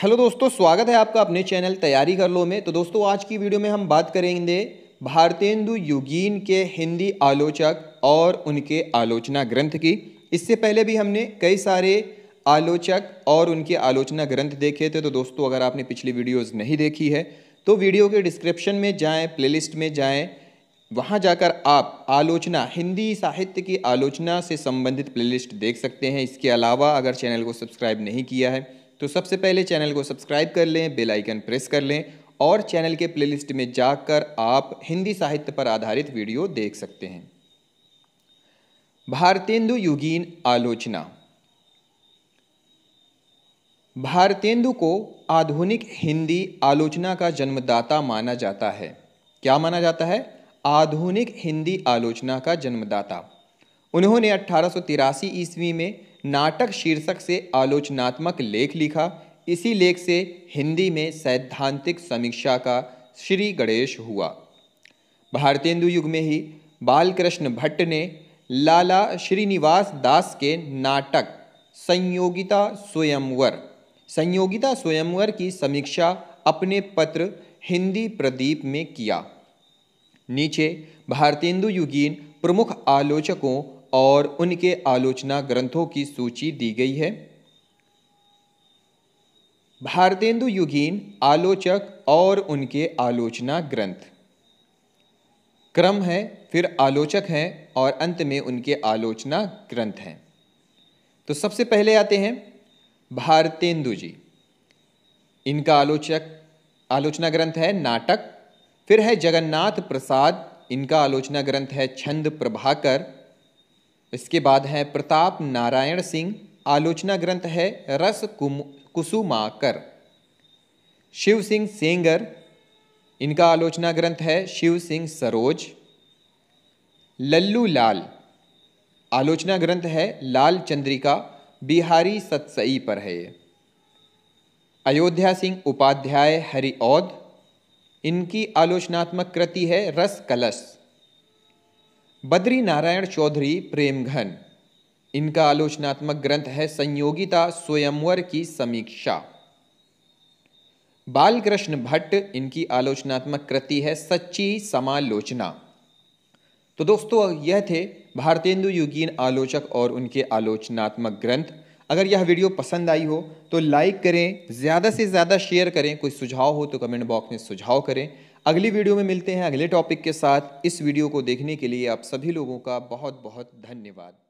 hello दोस्तों स्वागत है आपका अपने चैनल तैयारी कर लो में तो दोस्तों आज की वीडियो में हम बात करेंगे भारतेंदु युगीन के हिंदी आलोचक और उनके आलोचना ग्रंथ की इससे पहले भी हमने कई सारे आलोचक और उनके आलोचना ग्रंथ देखे थे तो दोस्तों अगर आपने पिछली वीडियोस नहीं देखी है तो वीडियो के डिस्क्रिप्शन में जाएँ प्ले में जाएँ वहाँ जाकर आप आलोचना हिंदी साहित्य की आलोचना से संबंधित प्ले देख सकते हैं इसके अलावा अगर चैनल को सब्सक्राइब नहीं किया है तो सबसे पहले चैनल को सब्सक्राइब कर लें बेल आइकन प्रेस कर लें और चैनल के प्लेलिस्ट में जाकर आप हिंदी साहित्य पर आधारित वीडियो देख सकते हैं भारतेंदु युगीन आलोचना भारतेंदु को आधुनिक हिंदी आलोचना का जन्मदाता माना जाता है क्या माना जाता है आधुनिक हिंदी आलोचना का जन्मदाता उन्होंने अट्ठारह ईस्वी में नाटक शीर्षक से आलोचनात्मक लेख लिखा इसी लेख से हिंदी में सैद्धांतिक समीक्षा का श्री गणेश हुआ भारतेंदु युग में ही बालकृष्ण भट्ट ने लाला श्रीनिवास दास के नाटक संयोगिता स्वयंवर संयोगिता स्वयंवर की समीक्षा अपने पत्र हिंदी प्रदीप में किया नीचे भारतेंदु युगीन प्रमुख आलोचकों और उनके आलोचना ग्रंथों की सूची दी गई है भारतेंदु युगीन आलोचक और उनके आलोचना ग्रंथ क्रम है फिर आलोचक हैं और अंत में उनके आलोचना ग्रंथ हैं तो सबसे पहले आते हैं भारतेंदु जी इनका आलोचक आलोचना ग्रंथ है नाटक फिर है जगन्नाथ प्रसाद इनका आलोचना ग्रंथ है छंद प्रभाकर इसके बाद है प्रताप नारायण सिंह आलोचना ग्रंथ है रस कुम कुसुमाकर शिव सिंह सेंगर इनका आलोचना ग्रंथ है शिव सिंह सरोज लल्लू लाल आलोचना ग्रंथ है लाल चंद्रिका बिहारी सतसई पर है ये अयोध्या सिंह उपाध्याय हरिऔध इनकी आलोचनात्मक कृति है रस कलश बद्री नारायण चौधरी प्रेमघन इनका आलोचनात्मक ग्रंथ है संयोगिता स्वयंवर की समीक्षा बालकृष्ण भट्ट इनकी आलोचनात्मक कृति है सच्ची समालोचना तो दोस्तों यह थे भारतेंदु युगीन आलोचक और उनके आलोचनात्मक ग्रंथ अगर यह वीडियो पसंद आई हो तो लाइक करें ज़्यादा से ज़्यादा शेयर करें कोई सुझाव हो तो कमेंट बॉक्स में सुझाव करें अगली वीडियो में मिलते हैं अगले टॉपिक के साथ इस वीडियो को देखने के लिए आप सभी लोगों का बहुत बहुत धन्यवाद